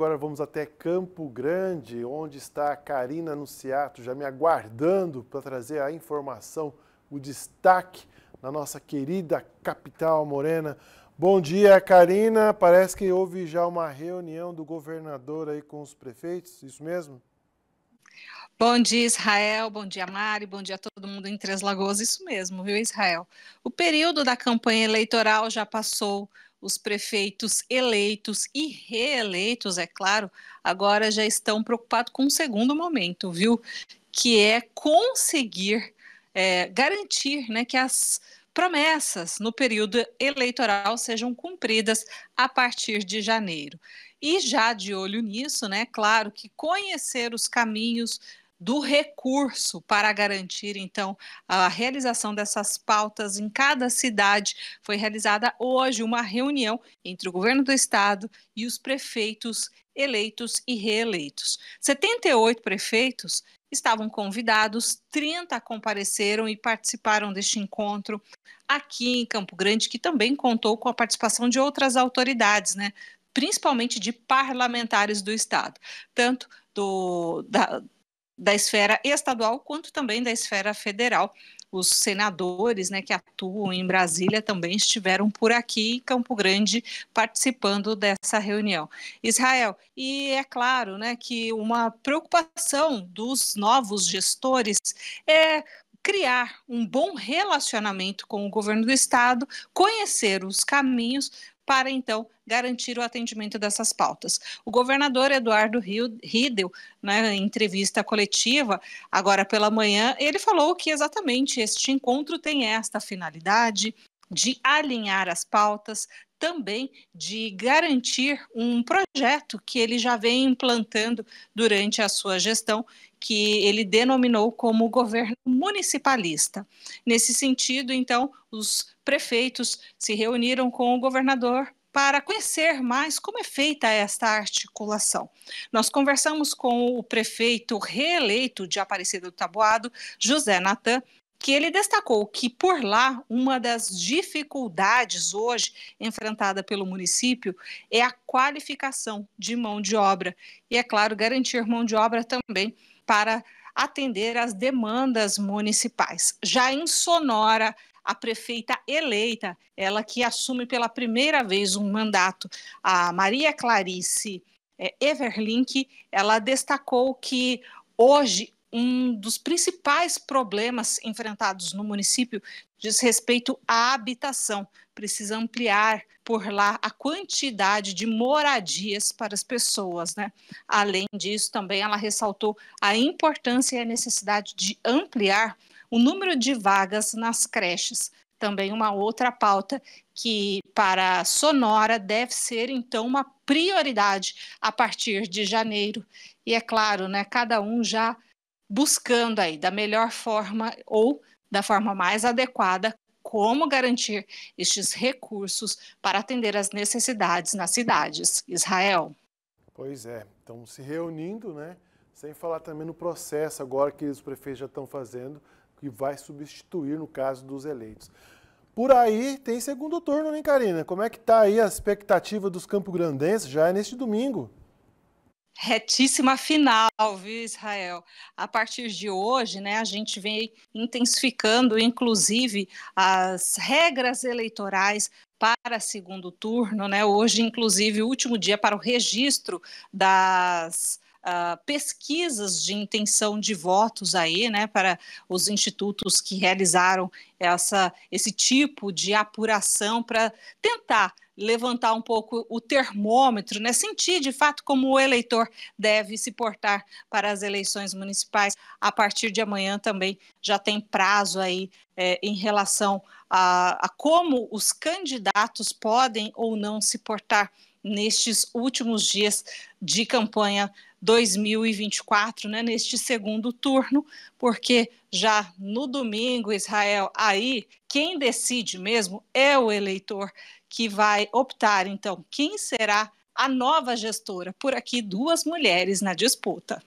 Agora vamos até Campo Grande, onde está a Karina Anunciato, já me aguardando para trazer a informação, o destaque na nossa querida capital morena. Bom dia, Karina. Parece que houve já uma reunião do governador aí com os prefeitos, isso mesmo? Bom dia, Israel. Bom dia, Mari. Bom dia a todo mundo em Três Lagoas. Isso mesmo, viu, Israel? O período da campanha eleitoral já passou os prefeitos eleitos e reeleitos, é claro, agora já estão preocupados com um segundo momento, viu? Que é conseguir é, garantir né, que as promessas no período eleitoral sejam cumpridas a partir de janeiro. E já de olho nisso, né? Claro que conhecer os caminhos do recurso para garantir, então, a realização dessas pautas em cada cidade. Foi realizada hoje uma reunião entre o governo do estado e os prefeitos eleitos e reeleitos. 78 prefeitos estavam convidados, 30 compareceram e participaram deste encontro aqui em Campo Grande, que também contou com a participação de outras autoridades, né? principalmente de parlamentares do Estado, tanto do, da, da esfera estadual quanto também da esfera federal. Os senadores né, que atuam em Brasília também estiveram por aqui em Campo Grande participando dessa reunião. Israel, e é claro né, que uma preocupação dos novos gestores é criar um bom relacionamento com o governo do estado, conhecer os caminhos para então garantir o atendimento dessas pautas. O governador Eduardo Riedel, na né, entrevista coletiva, agora pela manhã, ele falou que exatamente este encontro tem esta finalidade de alinhar as pautas, também de garantir um projeto que ele já vem implantando durante a sua gestão, que ele denominou como governo municipalista. Nesse sentido, então, os prefeitos se reuniram com o governador para conhecer mais como é feita esta articulação. Nós conversamos com o prefeito reeleito de Aparecida do Taboado, José Natan, que ele destacou que por lá uma das dificuldades hoje enfrentada pelo município é a qualificação de mão de obra e é claro garantir mão de obra também para atender às demandas municipais. Já em Sonora, a prefeita eleita, ela que assume pela primeira vez um mandato, a Maria Clarice eh, Everlink, ela destacou que hoje um dos principais problemas enfrentados no município diz respeito à habitação. Precisa ampliar por lá a quantidade de moradias para as pessoas, né? Além disso, também ela ressaltou a importância e a necessidade de ampliar o número de vagas nas creches. Também uma outra pauta que para Sonora deve ser então uma prioridade a partir de janeiro. E é claro, né, cada um já buscando aí da melhor forma ou da forma mais adequada como garantir estes recursos para atender as necessidades nas cidades. Israel. Pois é, estão se reunindo, né? Sem falar também no processo agora que os prefeitos já estão fazendo, que vai substituir no caso dos eleitos. Por aí tem segundo turno, hein, né, Karina? Como é que está aí a expectativa dos campograndenses já é neste domingo? retíssima final, viu, Israel? A partir de hoje, né, a gente vem intensificando, inclusive, as regras eleitorais para segundo turno, né? Hoje, inclusive, o último dia para o registro das Uh, pesquisas de intenção de votos aí, né, para os institutos que realizaram essa, esse tipo de apuração para tentar levantar um pouco o termômetro, né? sentir de fato como o eleitor deve se portar para as eleições municipais. A partir de amanhã também já tem prazo aí é, em relação a, a como os candidatos podem ou não se portar nestes últimos dias de campanha 2024, né, neste segundo turno, porque já no domingo, Israel, aí quem decide mesmo é o eleitor que vai optar, então, quem será a nova gestora. Por aqui, duas mulheres na disputa.